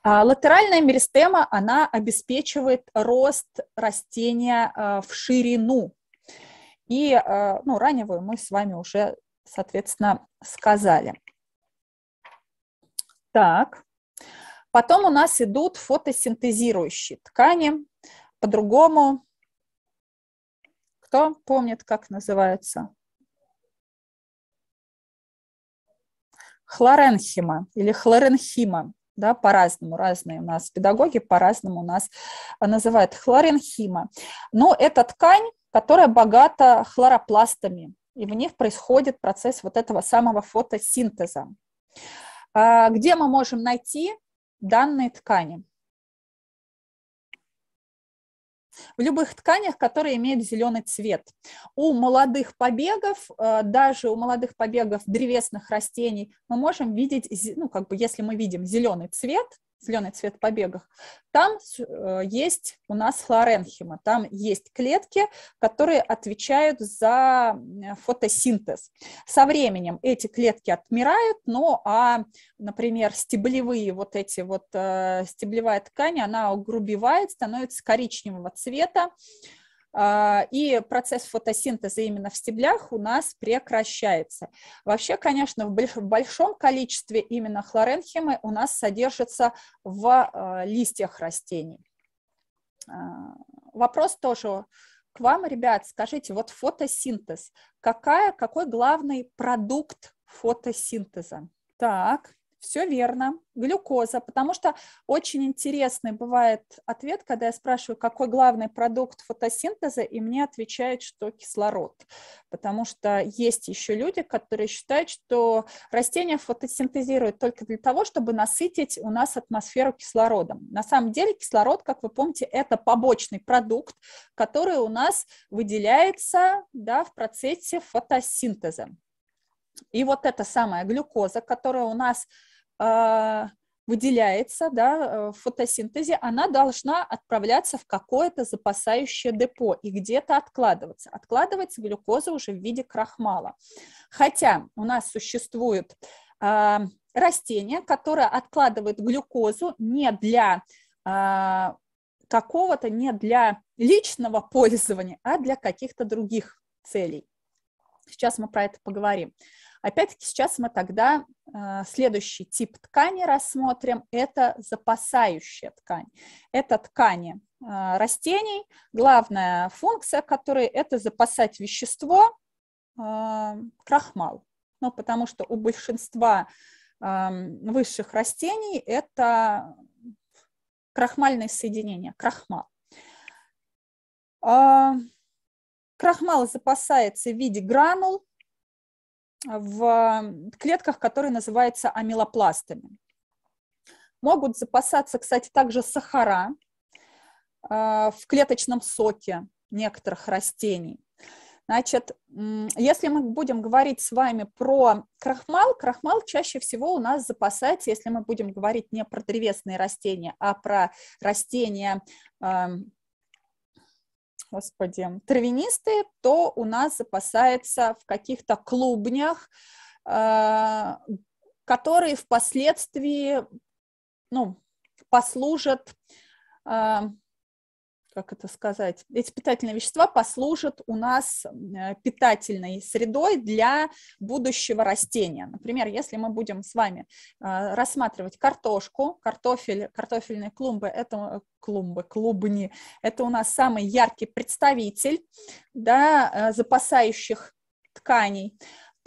Speaker 1: А латеральная меристема, она обеспечивает рост растения а, в ширину. И а, ну, раневую мы с вами уже, соответственно, сказали. Так. Потом у нас идут фотосинтезирующие ткани. По-другому, кто помнит, как называются? хлоренхима или хлоренхима, да, по-разному, разные у нас педагоги по-разному у нас а, называют хлоренхима. Но это ткань, которая богата хлоропластами, и в них происходит процесс вот этого самого фотосинтеза. А, где мы можем найти данные ткани? в любых тканях, которые имеют зеленый цвет. У молодых побегов, э, даже у молодых побегов древесных растений мы можем видеть, ну, как бы, если мы видим зеленый цвет, зеленый цвет побегах, там э, есть у нас флоренхима, там есть клетки, которые отвечают за фотосинтез. Со временем эти клетки отмирают, но, а, например, стеблевые вот эти вот, э, стеблевая ткань, она огрубевает, становится коричневого цвета, а, и процесс фотосинтеза именно в стеблях у нас прекращается. Вообще, конечно, в большом количестве именно хлоренхимы у нас содержится в а, листьях растений. А, вопрос тоже к вам, ребят, скажите, вот фотосинтез, какая, какой главный продукт фотосинтеза? Так, все верно. Глюкоза, потому что очень интересный бывает ответ, когда я спрашиваю, какой главный продукт фотосинтеза, и мне отвечают, что кислород. Потому что есть еще люди, которые считают, что растения фотосинтезируют только для того, чтобы насытить у нас атмосферу кислородом. На самом деле кислород, как вы помните, это побочный продукт, который у нас выделяется да, в процессе фотосинтеза. И вот эта самая глюкоза, которая у нас э, выделяется да, э, в фотосинтезе, она должна отправляться в какое-то запасающее депо и где-то откладываться. Откладывается глюкоза уже в виде крахмала. Хотя у нас существует э, растение, которое откладывает глюкозу не для э, какого-то, не для личного пользования, а для каких-то других целей. Сейчас мы про это поговорим. Опять-таки сейчас мы тогда э, следующий тип ткани рассмотрим. Это запасающая ткань. Это ткани э, растений. Главная функция которой это запасать вещество, э, крахмал. Ну, потому что у большинства эм, высших растений это крахмальные соединения, крахмал. Крахмал запасается в виде гранул, в клетках, которые называются амилопластами. Могут запасаться, кстати, также сахара а, в клеточном соке некоторых растений. Значит, если мы будем говорить с вами про крахмал, крахмал чаще всего у нас запасается, если мы будем говорить не про древесные растения, а про растения господи, травянистые, то у нас запасается в каких-то клубнях, э, которые впоследствии ну, послужат э, как это сказать, эти питательные вещества послужат у нас э, питательной средой для будущего растения. Например, если мы будем с вами э, рассматривать картошку, картофель, картофельные клумбы, это клумбы, клубни, это у нас самый яркий представитель да, э, запасающих тканей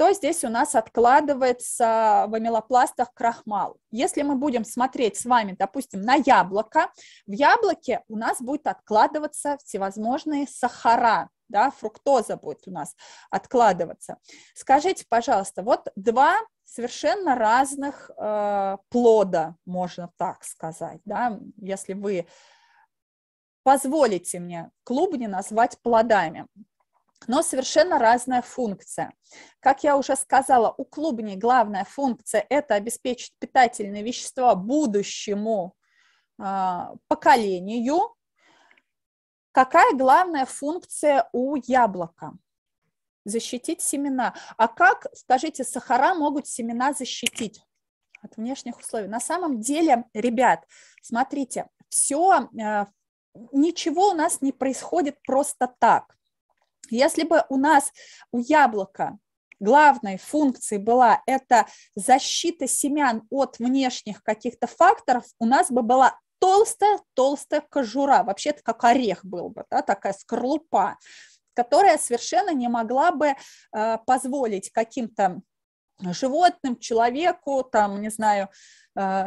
Speaker 1: то здесь у нас откладывается в амилопластах крахмал. Если мы будем смотреть с вами, допустим, на яблоко, в яблоке у нас будет откладываться всевозможные сахара, да, фруктоза будет у нас откладываться. Скажите, пожалуйста, вот два совершенно разных э, плода, можно так сказать, да, если вы позволите мне клубни назвать плодами но совершенно разная функция. Как я уже сказала, у клубней главная функция – это обеспечить питательные вещества будущему э, поколению. Какая главная функция у яблока? Защитить семена. А как, скажите, сахара могут семена защитить от внешних условий? На самом деле, ребят, смотрите, все, э, а, ничего у нас не происходит просто так если бы у нас, у яблока, главной функцией была это защита семян от внешних каких-то факторов, у нас бы была толстая-толстая кожура, вообще-то как орех был бы, да, такая скорлупа, которая совершенно не могла бы э, позволить каким-то животным, человеку, там, не знаю, э,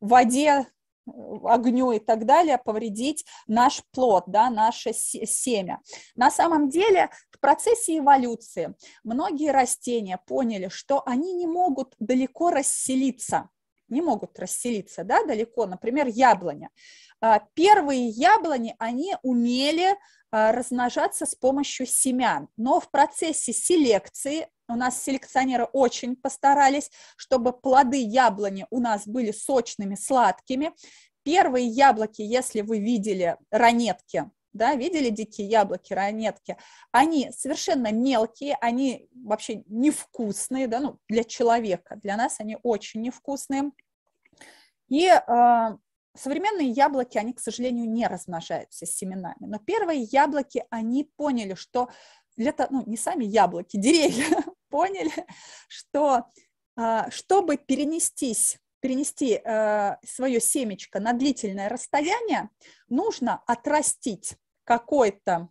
Speaker 1: воде огню и так далее, повредить наш плод, да, наше семя. На самом деле в процессе эволюции многие растения поняли, что они не могут далеко расселиться, не могут расселиться да, далеко, например, яблоня. А, первые яблони, они умели а, размножаться с помощью семян, но в процессе селекции у нас селекционеры очень постарались, чтобы плоды яблони у нас были сочными, сладкими. Первые яблоки, если вы видели ранетки, да, видели дикие яблоки, ранетки, они совершенно мелкие, они вообще невкусные, да, ну, для человека, для нас они очень невкусные. И э, современные яблоки, они, к сожалению, не размножаются с семенами, но первые яблоки, они поняли, что для того, ну, не сами яблоки, деревья <laughs> поняли, <laughs> что а, чтобы перенестись, перенести а, свое семечко на длительное расстояние, нужно отрастить какой-то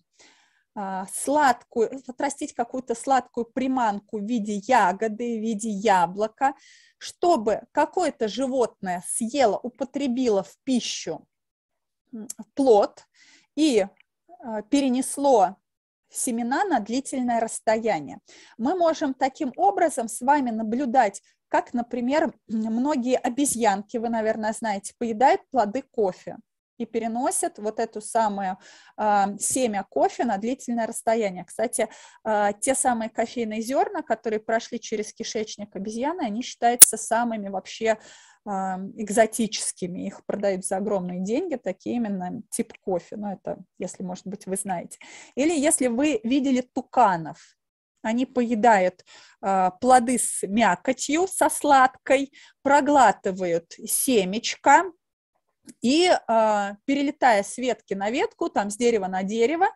Speaker 1: а, сладкую, отрастить какую-то сладкую приманку в виде ягоды, в виде яблока, чтобы какое-то животное съело, употребило в пищу плод и перенесло семена на длительное расстояние. Мы можем таким образом с вами наблюдать, как, например, многие обезьянки, вы, наверное, знаете, поедают плоды кофе и переносят вот эту самую э, семя кофе на длительное расстояние. Кстати, э, те самые кофейные зерна, которые прошли через кишечник обезьяны, они считаются самыми вообще э, экзотическими. Их продают за огромные деньги, такие именно тип кофе. Ну, это, если, может быть, вы знаете. Или если вы видели туканов, они поедают э, плоды с мякотью, со сладкой, проглатывают семечко, и а, перелетая с ветки на ветку, там с дерева на дерево,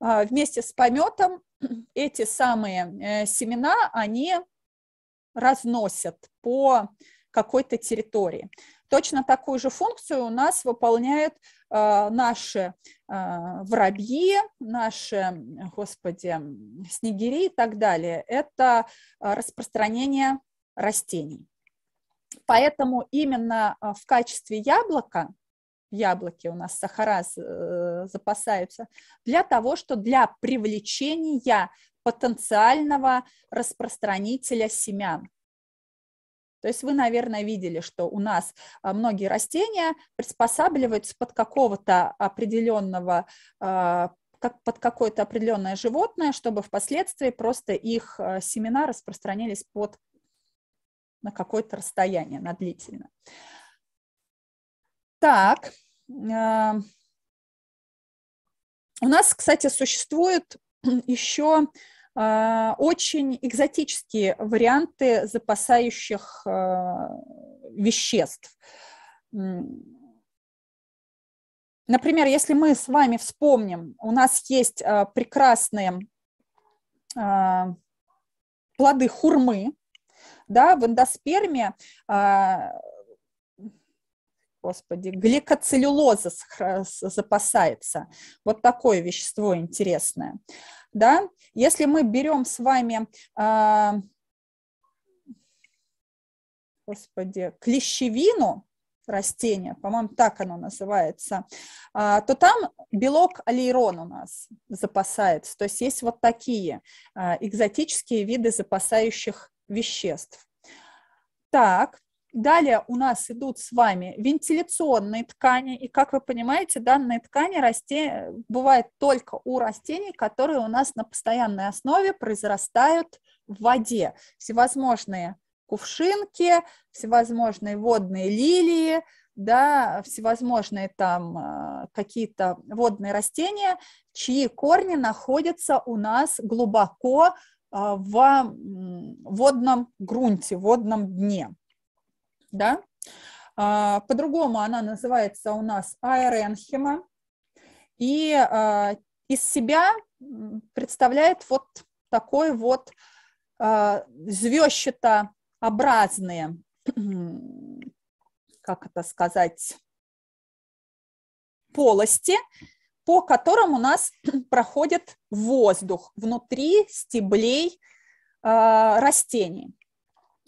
Speaker 1: а, вместе с пометом <clears throat> эти самые э, семена, они разносят по какой-то территории. Точно такую же функцию у нас выполняют э, наши э, воробьи, наши, господи, снегири и так далее. Это распространение растений. Поэтому именно а, в качестве яблока, яблоки у нас сахара э, запасаются, для того, что для привлечения потенциального распространителя семян. То есть вы, наверное, видели, что у нас а, многие растения приспосабливаются под какого-то определенного а, под какое-то определенное животное, чтобы впоследствии просто их семена распространились под на какое-то расстояние, на длительно. Так, э, у нас, кстати, существуют еще э, очень экзотические варианты запасающих э, веществ. Например, если мы с вами вспомним, у нас есть прекрасные плоды хурмы, да, в эндосперме а, господи, гликоцеллюлоза запасается. Вот такое вещество интересное. Да? Если мы берем с вами, э, господи, клещевину, растения, по-моему, так оно называется, а, то там белок алейрон у нас запасается. То есть есть вот такие экзотические виды запасающих веществ. Так, Далее у нас идут с вами вентиляционные ткани, и, как вы понимаете, данные ткани расте... бывают только у растений, которые у нас на постоянной основе произрастают в воде. Всевозможные кувшинки, всевозможные водные лилии, да, всевозможные там э, какие-то водные растения, чьи корни находятся у нас глубоко а, в водном грунте, водном дне. Да? А, по-другому она называется у нас аэренхима. И а, из себя представляет вот такой вот звездчатообразные, <clears throat> как это сказать, полости, по которым у нас <clears throat> проходит воздух внутри стеблей а, растений.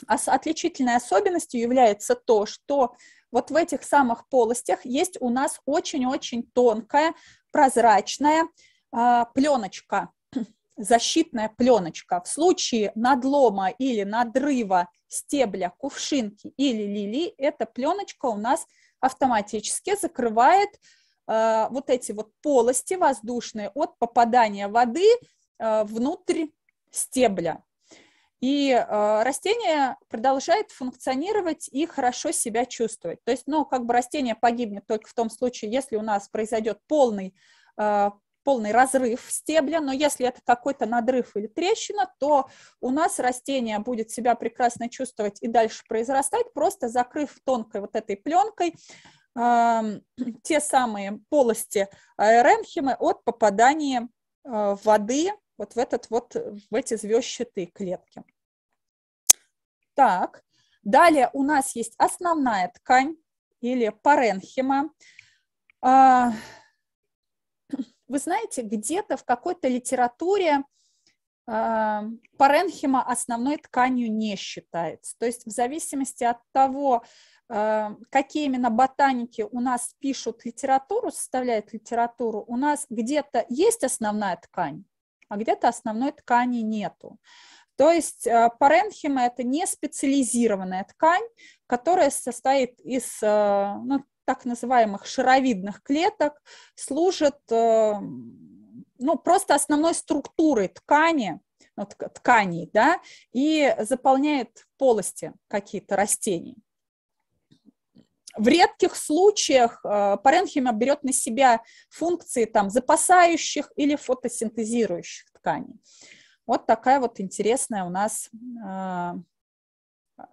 Speaker 1: А отличительной особенностью является то, что вот в этих самых полостях есть у нас очень-очень тонкая прозрачная а, пленочка, <clears throat> защитная пленочка. В случае надлома или надрыва стебля кувшинки или лилии эта пленочка у нас автоматически закрывает а, вот эти вот полости воздушные от попадания воды а, внутрь стебля. И э, растение продолжает функционировать и хорошо себя чувствовать. То есть, ну, как бы растение погибнет только в том случае, если у нас произойдет полный, э, полный разрыв стебля, но если это какой-то надрыв или трещина, то у нас растение будет себя прекрасно чувствовать и дальше произрастать, просто закрыв тонкой вот этой пленкой <clears throat> те самые полости аэремхемы от попадания а, воды вот в, этот вот, в эти звездчатые клетки. Так, далее у нас есть основная ткань или паренхима. А, <clears throat> вы знаете, где-то в какой-то литературе а, паренхима основной тканью не считается. То есть в зависимости от того, Эм, какие именно ботаники у нас пишут литературу, составляют литературу, у нас где-то есть основная ткань, а где-то основной ткани нету. То есть э, паренхима – это не специализированная ткань, которая состоит из э, ну, так называемых шаровидных клеток, служит э, ну, просто основной структурой ткани, ну, тканей, да, и заполняет полости какие-то растений в редких случаях э, паренхима берет на себя функции там, запасающих или фотосинтезирующих тканей. Вот такая вот интересная у нас э,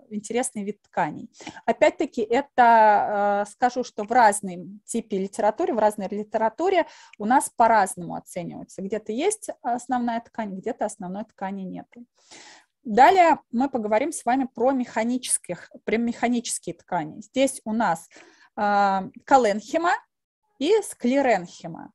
Speaker 1: интересный вид тканей. Опять-таки, это э, скажу, что в разной типе литературы, в разной литературе у нас по-разному оценивается. Где-то есть основная ткань, где-то основной ткани нет. Далее мы поговорим с вами про механических, про механические ткани. Здесь у нас э, а, коленхима и склеренхима.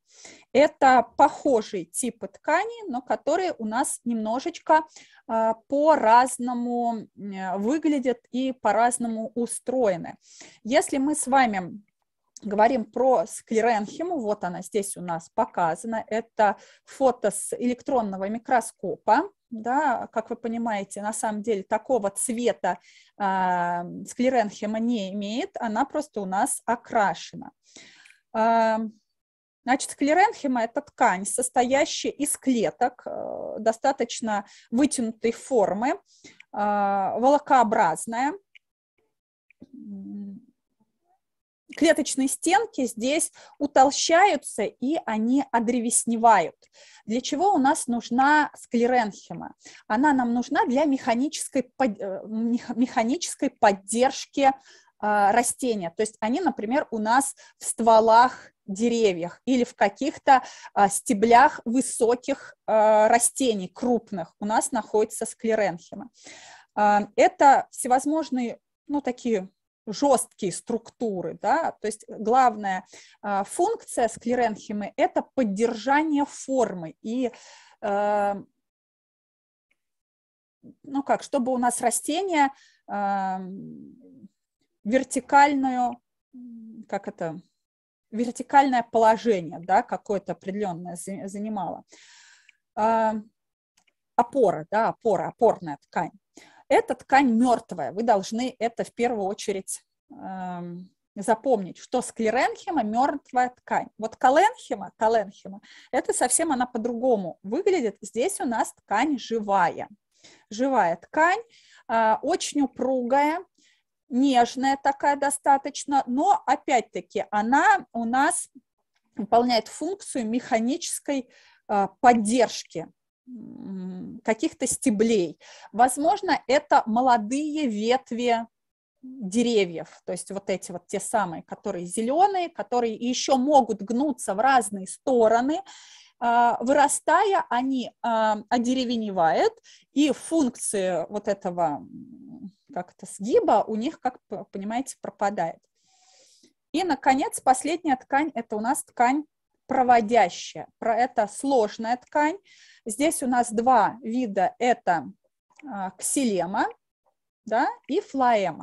Speaker 1: Это похожие типы тканей, но которые у нас немножечко э, по-разному выглядят и по-разному устроены. Если мы с вами говорим про склеренхиму, вот она здесь у нас показана, это фото с электронного микроскопа, да, как вы понимаете, на самом деле такого цвета э, склеренхема не имеет, она просто у нас окрашена. Э, значит, склеренхема – это ткань, состоящая из клеток э, достаточно вытянутой формы, э, волокообразная, клеточные стенки здесь утолщаются и они одревесневают. Для чего у нас нужна склеренхема? Она нам нужна для механической, э, механической поддержки э, растения. То есть они, например, у нас в стволах деревьях или в каких-то э, стеблях высоких растений, крупных, у нас находится склеренхема. это всевозможные, ну, такие жесткие структуры, да, то есть главная э, функция склеренхимы – это поддержание формы и э, ну как, чтобы у нас растение э, вертикальную, как это, вертикальное положение, да, какое-то определенное занимало. Э, опора, да, опора, опорная ткань эта ткань мертвая. Вы должны это в первую очередь эм, запомнить, что склеренхема – мертвая ткань. Вот коленхема, коленхема – это совсем она по-другому выглядит. Здесь у нас ткань живая. Живая ткань, э, очень упругая, нежная такая достаточно, но опять-таки она у нас выполняет функцию механической э, поддержки каких-то стеблей. Возможно, это молодые ветви деревьев, то есть вот эти вот те самые, которые зеленые, которые еще могут гнуться в разные стороны, а, вырастая, они а, одеревеневают, и функции вот этого как-то сгиба у них, как понимаете, пропадает. И, наконец, последняя ткань – это у нас ткань проводящая. Про это сложная ткань. Здесь у нас два вида. Это а, ксилема да, и флоэма.